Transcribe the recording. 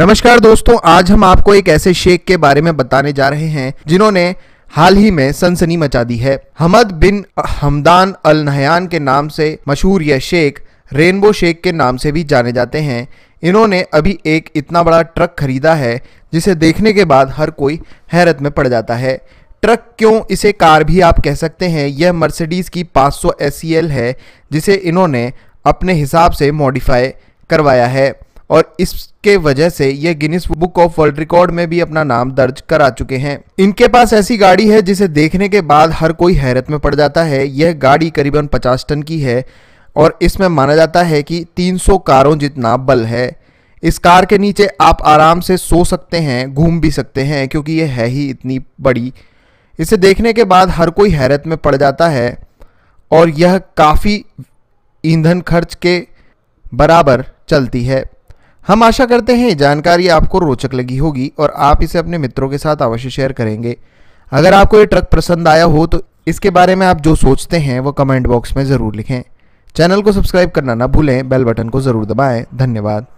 नमस्कार दोस्तों आज हम आपको एक ऐसे शेख के बारे में बताने जा रहे हैं जिन्होंने हाल ही में सनसनी मचा दी है हमद बिन हमदान अल नहयान के नाम से मशहूर यह शेख रेनबो शेख के नाम से भी जाने जाते हैं इन्होंने अभी एक इतना बड़ा ट्रक खरीदा है जिसे देखने के बाद हर कोई हैरत में पड़ जाता है ट्रक क्यों इसे कार भी आप कह सकते हैं यह मर्सिडीज़ की 500 एस है जिसे इन्होंने अपने हिसाब से मॉडिफाई करवाया है और इसके वजह से ये Guinness book of world record में भी अपना नाम दर्ज करा चुके हैं इनके पास ऐसी गाड़ी है जिसे देखने के बाद हर कोई हैरत में पड़ जाता है यह गाड़ी करीबन पचास टन की है और इसमें माना जाता है कि 300 कारों जितना बल है इस कार के नीचे आप आराम से सो सकते हैं घूम भी सकते हैं क्योंकि ये है ही इतनी बड़ी इसे देखने के बाद हर कोई हैरत में पड़ जाता है और यह काफ़ी ईंधन खर्च के बराबर चलती है हम आशा करते हैं जानकारी आपको रोचक लगी होगी और आप इसे अपने मित्रों के साथ अवश्य शेयर करेंगे अगर आपको ये ट्रक पसंद आया हो तो इसके बारे में आप जो सोचते हैं वो कमेंट बॉक्स में ज़रूर लिखें चैनल को सब्सक्राइब करना ना भूलें बेल बटन को ज़रूर दबाएं धन्यवाद